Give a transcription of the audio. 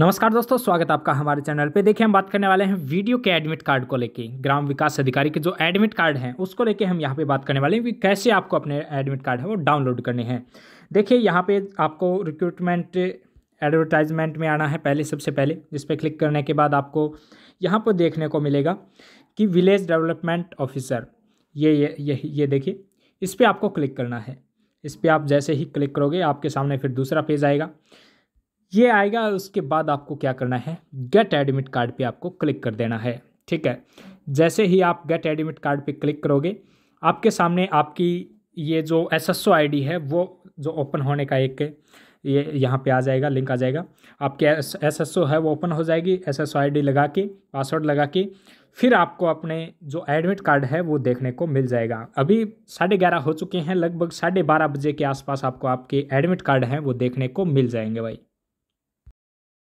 नमस्कार दोस्तों स्वागत आपका हमारे चैनल पे देखिए हम बात करने वाले हैं वीडियो के एडमिट कार्ड को लेके ग्राम विकास अधिकारी के जो एडमिट कार्ड हैं उसको लेके हम यहाँ पे बात करने वाले हैं कि कैसे आपको अपने एडमिट कार्ड है वो डाउनलोड करने हैं देखिए यहाँ पे आपको रिक्रूटमेंट एडवर्टाइजमेंट में आना है पहले सबसे पहले जिस पर क्लिक करने के बाद आपको यहाँ पर देखने को मिलेगा कि विलेज डेवलपमेंट ऑफिसर ये ये ये, ये देखिए इस पर आपको क्लिक करना है इस पर आप जैसे ही क्लिक करोगे आपके सामने फिर दूसरा पेज आएगा ये आएगा उसके बाद आपको क्या करना है गेट एडमिट कार्ड पे आपको क्लिक कर देना है ठीक है जैसे ही आप गेट एडमिट कार्ड पे क्लिक करोगे आपके सामने आपकी ये जो एस एस है वो जो ओपन होने का एक ये यहाँ पे आ जाएगा लिंक आ जाएगा आपके एस एस है वो ओपन हो जाएगी एस एस लगा के पासवर्ड लगा के फिर आपको अपने जो एडमिट कार्ड है वो देखने को मिल जाएगा अभी साढ़े ग्यारह हो चुके हैं लगभग साढ़े बारह बजे के आसपास आपको आपके एडमिट कार्ड हैं वो देखने को मिल जाएंगे भाई